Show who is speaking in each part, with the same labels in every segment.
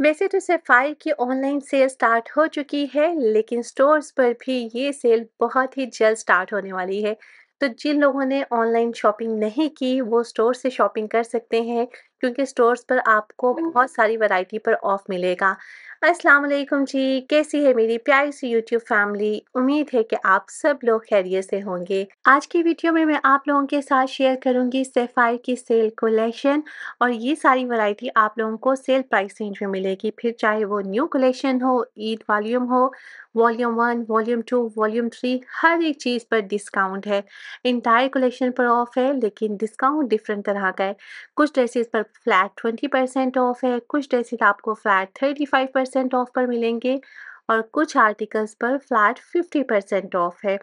Speaker 1: वैसे तो सैफायर की ऑनलाइन सेल स्टार्ट हो चुकी है लेकिन स्टोर्स पर भी ये सेल बहुत ही जल्द स्टार्ट होने वाली है तो जिन लोगों ने ऑनलाइन शॉपिंग नहीं की वो स्टोर से शॉपिंग कर सकते हैं क्योंकि स्टोर्स पर आपको बहुत सारी वैरायटी पर ऑफ मिलेगा अस्सलाम वालेकुम जी कैसी है मेरी प्यारी सी यूट्यूब फैमिली उम्मीद है कि आप सब लोग खैरियत से होंगे आज की वीडियो में मैं आप लोगों के साथ शेयर करूंगी सेफायर की सेल कलेक्शन और ये सारी वैरायटी आप लोगों को सेल प्राइस रेंज में मिलेगी फिर चाहे वो न्यू कलेक्शन हो ईद वॉल्यूम हो volume one volume two volume three हर एक चीज़ पर डिस्काउंट है इंटायर कलेक्शन पर ऑफ है लेकिन डिस्काउंट डिफरेंट तरह का है कुछ ड्रेसेस पर फ्लैट ट्वेंटी परसेंट ऑफ है कुछ ड्रेसेस आपको flat thirty five percent percent off पर मिलेंगे और कुछ आर्टिकल्स पर फ्लैट 50 परसेंट ऑफ है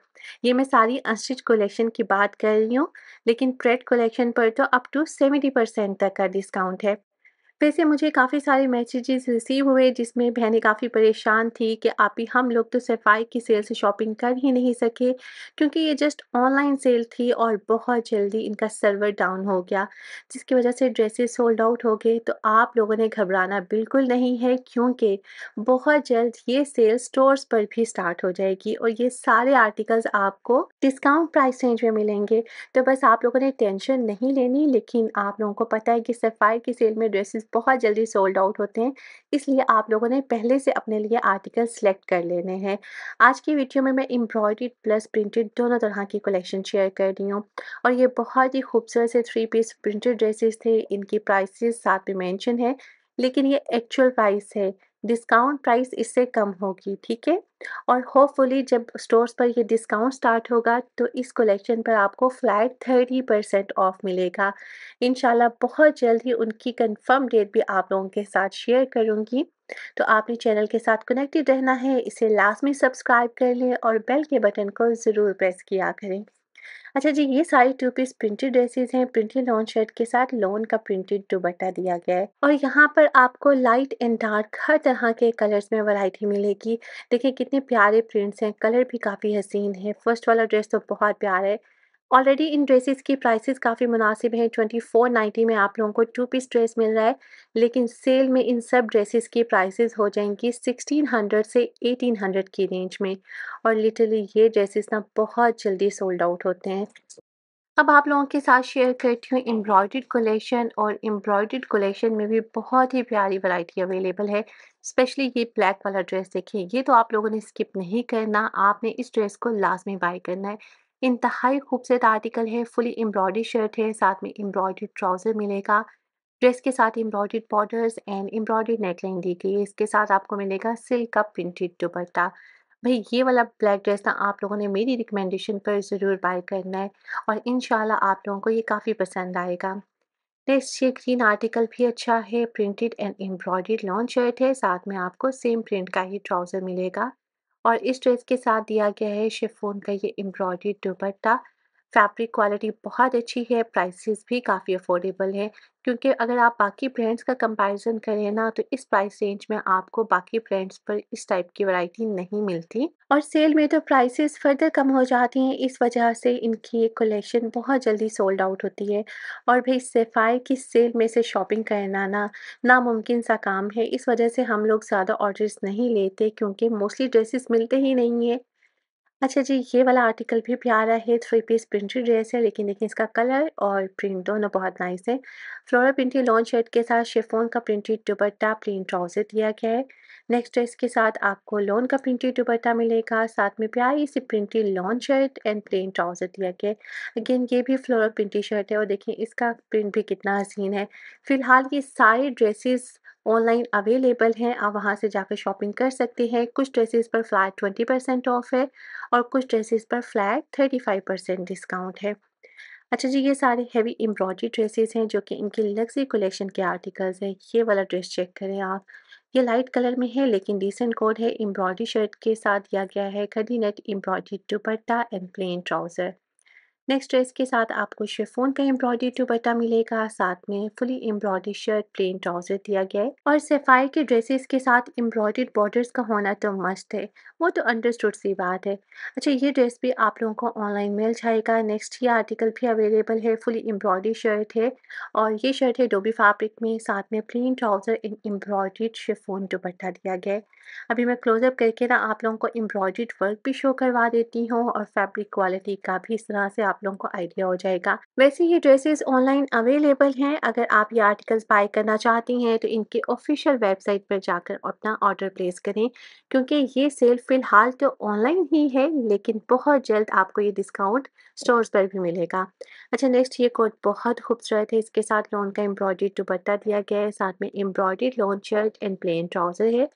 Speaker 1: ये मैं सारी अनस्टिच कलेक्शन की बात कर रही हूँ लेकिन प्रेड कलेक्शन पर तो अप टू 70 परसेंट तक का डिस्काउंट है वैसे मुझे काफ़ी सारे मैसेजेस रिसीव हुए जिसमें बहनें काफ़ी परेशान थी कि आप ही हम लोग तो सफाई की सेल से शॉपिंग कर ही नहीं सके क्योंकि ये जस्ट ऑनलाइन सेल थी और बहुत जल्दी इनका सर्वर डाउन हो गया जिसकी वजह से ड्रेसेस सोल्ड आउट हो गए तो आप लोगों ने घबराना बिल्कुल नहीं है क्योंकि बहुत जल्द ये सेल स्टोर्स पर भी स्टार्ट हो जाएगी और ये सारे आर्टिकल्स आपको डिस्काउंट प्राइस रेंज में मिलेंगे तो बस आप लोगों ने टेंशन नहीं लेनी लेकिन आप लोगों को पता है कि सफाई की सेल में ड्रेसेस बहुत जल्दी सोल्ड आउट होते हैं इसलिए आप लोगों ने पहले से अपने लिए आर्टिकल सेलेक्ट कर लेने हैं आज की वीडियो में मैं एम्ब्रॉयड प्लस प्रिंटेड दोनों तरह की कलेक्शन शेयर कर रही हूँ और ये बहुत ही खूबसूरत से थ्री पीस प्रिंटेड ड्रेसेस थे इनकी प्राइसेस साथ में मेंशन है लेकिन ये एक्चुअल प्राइस है डिस्काउंट प्राइस इससे कम होगी ठीक है और होपफुली जब स्टोर्स पर ये डिस्काउंट स्टार्ट होगा तो इस कलेक्शन पर आपको फ्लैट थर्टी परसेंट ऑफ मिलेगा इन बहुत जल्द ही उनकी कंफर्म डेट भी आप लोगों के साथ शेयर करूँगी तो आपने चैनल के साथ कनेक्टेड रहना है इसे लास्ट में सब्सक्राइब कर लें और बेल के बटन को ज़रूर प्रेस किया करें अच्छा जी ये सारी टू पीस प्रिंटेड ड्रेसेस हैं प्रिंटेड लॉन शर्ट के साथ लॉन का प्रिंटेड दुपट्टा दिया गया है और यहाँ पर आपको लाइट एंड डार्क हर तरह के कलर्स में वैरायटी मिलेगी देखिए कितने प्यारे प्रिंट्स हैं कलर भी काफ़ी हसीन है फर्स्ट वाला ड्रेस तो बहुत प्यारा है ऑलरेडी इन ड्रेसेस की प्राइसेस काफ़ी मुनासिब हैं ट्वेंटी फोर नाइन्टी में आप लोगों को टू पीस ड्रेस मिल रहा है लेकिन सेल में इन सब ड्रेसेस की प्राइसेस हो जाएंगी सिक्सटीन हंड्रेड से एटीन हंड्रेड की रेंज में और लिटरली ये ड्रेसेस ना बहुत जल्दी सोल्ड आउट होते हैं अब आप लोगों के साथ शेयर करती हूँ एम्ब्रॉयड कलेक्शन और एम्ब्रॉयड कलेक्शन में भी बहुत ही प्यारी वैरायटी अवेलेबल है स्पेशली ये ब्लैक वाला ड्रेस देखिए ये तो आप लोगों ने स्किप नहीं करना आपने इस ड्रेस को लास्ट में बाय करना है इंतहाई खूबसूरत आर्टिकल है फुली एम्ब्रॉयडरी शर्ट है साथ में एम्ब्रॉयड ट्राउज़र मिलेगा ड्रेस के साथ embroidered borders and embroidered neckline दी गई है इसके साथ आपको मिलेगा सिल्क का प्रिंटेड दुपट्टा भाई ये वाला ब्लैक ड्रेस ना आप लोगों ने मेरी रिकमेंडेशन पर ज़रूर बाय करना है और इन आप लोगों को ये काफ़ी पसंद आएगा नेक्स्ट ये ग्रीन आर्टिकल भी अच्छा है printed and embroidered lawn shirt है साथ में आपको सेम प्रिंट का ही ट्राउज़र मिलेगा और इस ड्रेस के साथ दिया गया है शिफोन का ये एम्ब्रॉयडरी दुपट्टा फैब्रिक क्वालिटी बहुत अच्छी है प्राइसेस भी काफ़ी अफोर्डेबल है क्योंकि अगर आप बाकी ब्रांड्स का कंपैरिजन करें ना तो इस प्राइस रेंज में आपको बाकी ब्रांड्स पर इस टाइप की वैरायटी नहीं मिलती और सेल में तो प्राइसेस फर्दर कम हो जाती हैं इस वजह से इनकी कलेक्शन बहुत जल्दी सोल्ड आउट होती है और भाई सेफायर की सेल में से शॉपिंग करना ना नामुमकिन सा काम है इस वजह से हम लोग ज़्यादा ऑर्डर्स नहीं लेते क्योंकि मोस्टली ड्रेसेस मिलते ही नहीं है अच्छा जी, ये वाला आर्टिकल भी प्यारा है, थ्री पीस प्रिंटेड ड्रेस है लेकिन देखिए इसका कलर और प्रिंट दोनों बहुत नाइस है। फ्लोरा प्रिंटेड लॉन्ग शर्ट के साथ शेफोन का प्रिंटेड दुपट्टा प्रिंट ट्राउज़र दिया गया है। नेक्स्ट ड्रेस के साथ आपको लॉन का प्रिंटेड दुपट्टा मिलेगा साथ में प्यारी सी printed lawn shirt and plain trouser दिया गया अगेन ये भी फ्लोरल प्रिंटेड शर्ट है और देखिए इसका प्रिंट भी कितना हसीन है फ़िलहाल ये सारे ड्रेसेस ऑनलाइन अवेलेबल हैं आप वहाँ से जाकर शॉपिंग कर सकते हैं कुछ ड्रेसेस पर फ्लैट ट्वेंटी परसेंट ऑफ है और कुछ ड्रेसेस पर flat thirty five percent discount है अच्छा जी ये सारे हैवी एम्ब्रॉयडरी ड्रेसेस हैं जो कि इनकी लग्जरी कलेक्शन के आर्टिकल्स हैं ये वाला ड्रेस चेक करें आप ये लाइट कलर में है लेकिन डिसेंट कोड है एम्ब्रॉयडरी शर्ट के साथ दिया गया है खड़ी net embroidery dupatta and plain trouser next dress के साथ आपको शेफोन का एम्ब्रॉयडरी दुपट्टा मिलेगा साथ में fully embroidery shirt plain trouser दिया गया है और सेफायर के ड्रेसेस के साथ एम्ब्रॉयडरी बॉर्डर का होना तो मस्त है वो तो अंडरस्टूड सी बात है अच्छा ये ड्रेस भी आप लोगों को ऑनलाइन मिल जाएगा नेक्स्ट ये आर्टिकल भी अवेलेबल है फुली एम्ब्रॉयडरी शर्ट है और ये शर्ट है डोबी फैब्रिक में साथ में plain trouser in embroidered chiffon dupatta दिया गया है अभी मैं क्लोजअप करके ना आप लोगों को एम्ब्रॉयड्रीड वर्क भी शो करवा देती हूँ और फैब्रिक क्वालिटी का भी इस तरह से आप लोगों को आइडिया हो जाएगा वैसे ये ड्रेसेस ऑनलाइन अवेलेबल हैं अगर आप ये आर्टिकल्स बाय करना चाहती हैं तो इनके ऑफिशियल वेबसाइट पर जाकर अपना ऑर्डर प्लेस करें क्योंकि ये सेल फ़िलहाल तो ऑनलाइन ही है लेकिन बहुत जल्द आपको ये डिस्काउंट स्टोर पर भी मिलेगा अच्छा नेक्स्ट ये कोट बहुत खूबसूरत है इसके साथ लोन का एम्ब्रॉयडरी दुपट्टा दिया गया है साथ में embroidery lawn shirt and plain trouser है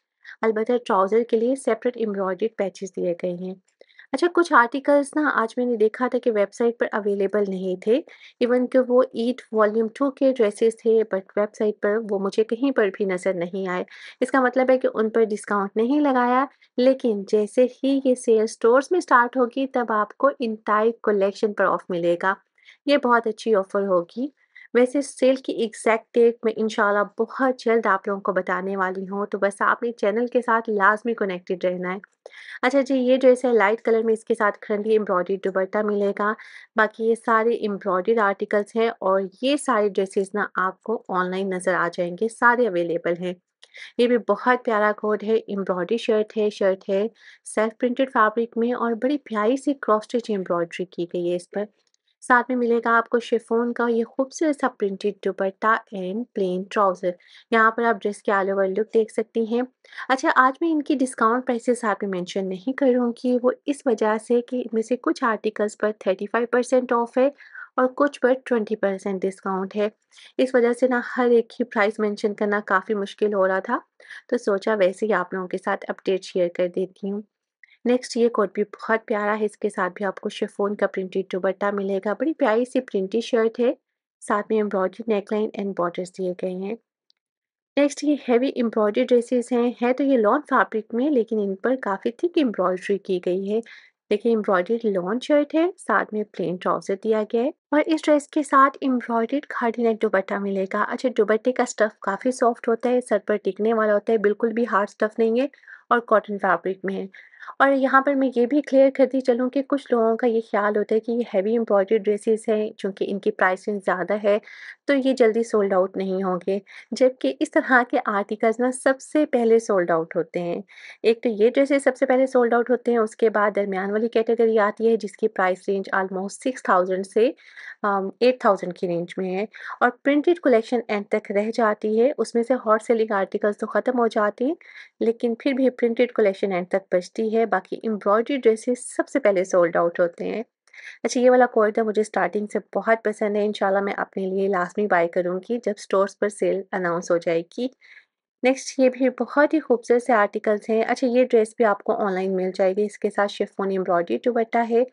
Speaker 1: अलबत्त ट्राउज़र के लिए सेपरेट एम्ब्रॉयड पैचेस दिए गए हैं अच्छा कुछ आर्टिकल्स ना आज मैंने देखा था कि वेबसाइट पर अवेलेबल नहीं थे इवन कि वो ईट वॉल्यूम टू के ड्रेसेस थे बट वेबसाइट पर वो मुझे कहीं पर भी नज़र नहीं आए इसका मतलब है कि उन पर डिस्काउंट नहीं लगाया लेकिन जैसे ही ये सेल स्टोर्स में स्टार्ट होगी तब आपको इन टाइप कलेक्शन पर ऑफ मिलेगा ये बहुत अच्छी ऑफर होगी वैसे सेल की एग्जैक्ट डेट मैं इनशाला बहुत जल्द आप लोगों को बताने वाली हूँ तो बस आपने चैनल के साथ लाजमी कनेक्टेड रहना है अच्छा जी ये ड्रेस है लाइट कलर में इसके साथ खरंदी एम्ब्रॉयडरी दुबट्टा मिलेगा बाकी ये सारे एम्ब्रॉयड आर्टिकल्स हैं और ये सारे ड्रेसेस ना आपको ऑनलाइन नज़र आ जाएंगे सारे अवेलेबल हैं ये भी बहुत प्यारा कोड है एम्ब्रॉयडरी शर्ट है शर्ट है सेल्फ प्रिंटेड फैब्रिक में और बड़ी प्यारी सी क्रॉस स्टिच एम्ब्रॉयडरी की गई है इस पर साथ में मिलेगा आपको शिफोन का ये खूबसूरत सा printed dupatta and plain trouser यहाँ पर आप ड्रेस के ऑल ओवर लुक देख सकती हैं अच्छा आज मैं इनकी डिस्काउंट प्राइसेस आप में मेंशन नहीं करूँगी वो इस वजह से कि इनमें से कुछ आर्टिकल्स पर थर्टी फाइव परसेंट ऑफ है और कुछ पर ट्वेंटी परसेंट डिस्काउंट है इस वजह से ना हर एक ही प्राइस मेंशन करना काफ़ी मुश्किल हो रहा था तो सोचा वैसे ही आप लोगों के साथ अपडेट शेयर कर देती हूँ नेक्स्ट ये कोट भी बहुत प्यारा है इसके साथ भी आपको शेफोन का प्रिंटेड दुबट्टा मिलेगा बड़ी प्यारी सी प्रिंटेड शर्ट है साथ में एम्ब्रॉयडरी नेकलाइन एंड बॉर्डर्स दिए गए हैं नेक्स्ट ये हैवी एम्ब्रॉयडरी ड्रेसेस हैं है तो ये लॉन फैब्रिक में लेकिन इन पर काफ़ी थिक एम्ब्रॉयडरी की गई है देखिए एम्ब्रॉयडर्ड लॉन्ग शर्ट है साथ में प्लेन ट्राउजर दिया गया है और इस ड्रेस के साथ एम्ब्रॉयडर्ड खाड़ी नेक दुबट्टा मिलेगा अच्छा दुबट्टे का स्टफ काफ़ी सॉफ्ट होता है सर पर टिकने वाला होता है बिल्कुल भी हार्ड स्टफ नहीं है और कॉटन फैब्रिक में है और यहाँ पर मैं ये भी क्लियर करती चलूँ कि कुछ लोगों का ये ख्याल होता है कि ये हैवी एम्ब्रॉयडरी ड्रेसेस हैं चूँकि इनकी प्राइसिंग ज़्यादा है तो ये जल्दी सोल्ड आउट नहीं होंगे जबकि इस तरह के आर्टिकल्स ना सबसे पहले सोल्ड आउट होते हैं एक तो ये ड्रेसेस सबसे पहले सोल्ड आउट होते हैं उसके बाद दरमियान वाली कैटेगरी आती है जिसकी price range almost six thousand से एट थाउजेंड की रेंज में है और प्रिंटेड कलेक्शन एंड तक रह जाती है उसमें से हॉट सेलिंग आर्टिकल्स तो ख़त्म हो जाती हैं लेकिन फिर भी प्रिंटेड कलेक्शन एंड तक बचती है है बाकी एम्ब्रॉयडरी ड्रेसेस सबसे पहले सोल्ड आउट होते हैं अच्छा ये वाला कोर्टा मुझे स्टार्टिंग से बहुत पसंद है इनशाला मैं अपने लिए में बाय करूँगी जब स्टोर्स पर सेल अनाउंस हो जाएगी नेक्स्ट ये भी बहुत ही खूबसूरत से आर्टिकल्स हैं अच्छा ये ड्रेस भी आपको ऑनलाइन मिल जाएगी इसके साथ शिफोन एम्ब्रॉयडरी दुबट्टा है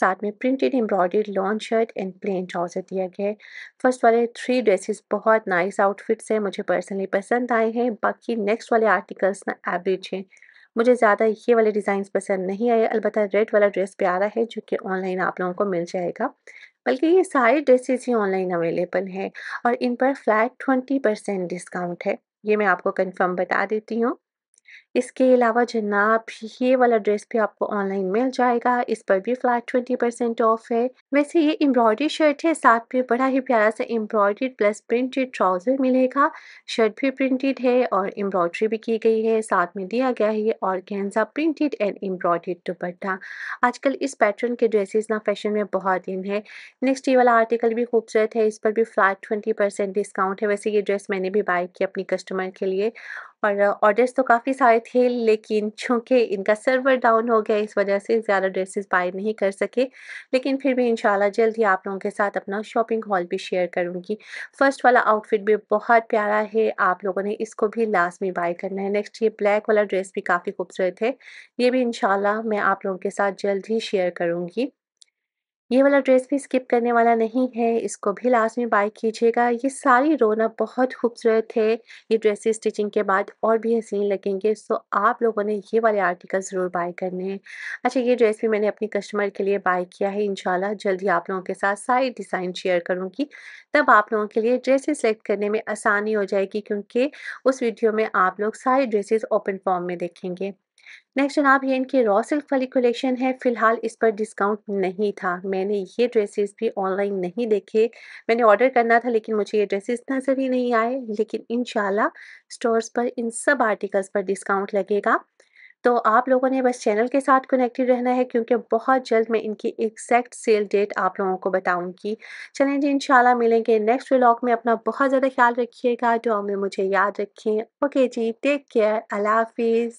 Speaker 1: साथ में printed embroidery long shirt and plain trouser दिया गया है फर्स्ट वाले थ्री ड्रेसेस बहुत नाइस आउटफिट्स हैं मुझे पर्सनली पसंद आए हैं बाकी नेक्स्ट वाले आर्टिकल्स ना एवरेज हैं मुझे ज़्यादा ये वाले डिज़ाइन पसंद नहीं आए अलबत् रेड वाला ड्रेस प्यारा है जो कि ऑनलाइन आप लोगों को मिल जाएगा बल्कि ये सारे ड्रेसेस ही ऑनलाइन अवेलेबल हैं और इन पर फ्लैट ट्वेंटी परसेंट डिस्काउंट है ये मैं आपको कंफर्म बता देती हूँ इसके अलावा जनाब ये वाला ड्रेस भी आपको ऑनलाइन मिल जाएगा इस पर भी फ्लैट ट्वेंटी परसेंट ऑफ है वैसे ये एम्ब्रॉयडरी शर्ट है साथ में बड़ा ही प्यारा सा एम्ब्रॉयडरी प्लस प्रिंटेड ट्राउज़र मिलेगा शर्ट भी प्रिंटेड है और एम्ब्रॉयडरी भी की गई है साथ में दिया गया है और कैंसा प्रिंटेड एंड एम्ब्रॉयडेड दुपट्टा आजकल इस पैटर्न के ड्रेसेस ना फैशन में बहुत इन है नेक्स्ट ये वाला आर्टिकल भी खूबसूरत है इस पर भी फ्लैट ट्वेंटी परसेंट डिस्काउंट है वैसे ये ड्रेस मैंने भी बाय की अपनी कस्टमर के लिए और ऑर्डर्स तो काफ़ी सारे आए थे लेकिन चूँकि इनका सर्वर डाउन हो गया इस वजह से ज़्यादा ड्रेसेस बाय नहीं कर सके लेकिन फिर भी इंशाल्लाह जल्द ही आप लोगों के साथ अपना शॉपिंग हॉल भी शेयर करूँगी फ़र्स्ट वाला आउटफिट भी बहुत प्यारा है आप लोगों ने इसको भी लाजमी बाय करना है नेक्स्ट ये ब्लैक वाला ड्रेस भी काफ़ी खूबसूरत है ये भी इनशाला मैं आप लोगों के साथ जल्द ही शेयर करूँगी ये वाला ड्रेस भी स्किप करने वाला नहीं है इसको भी लास्ट में बाय कीजिएगा ये सारी रोना बहुत खूबसूरत है ये ड्रेसेस स्टिचिंग के बाद और भी हसीन लगेंगे सो आप लोगों ने ये वाले आर्टिकल ज़रूर बाय करने हैं अच्छा ये ड्रेस भी मैंने अपनी कस्टमर के लिए बाय किया है इनशाला जल्दी आप लोगों के साथ सारी डिज़ाइन शेयर करूँगी तब आप लोगों के लिए ड्रेसेस सेलेक्ट करने में आसानी हो जाएगी क्योंकि उस वीडियो में आप लोग सारी ड्रेसेस ओपन फॉर्म में देखेंगे नेक्स्ट जनाब ये इनके रॉ सिल्क वाली कलेक्शन है फ़िलहाल इस पर डिस्काउंट नहीं था मैंने ये ड्रेसेस भी ऑनलाइन नहीं देखे मैंने ऑर्डर करना था लेकिन मुझे ये ड्रेसेस नज़र ही नहीं आए लेकिन इन स्टोर्स पर इन सब आर्टिकल्स पर डिस्काउंट लगेगा तो आप लोगों ने बस चैनल के साथ कनेक्टेड रहना है क्योंकि बहुत जल्द मैं इनकी एग्जैक्ट सेल डेट आप लोगों को बताऊंगी चलें जी इंशाल्लाह मिलेंगे नेक्स्ट व्लॉग में अपना बहुत ज़्यादा ख्याल रखिएगा जो हमें मुझे याद रखें ओके जी टेक केयर अल्लाह हाफिज़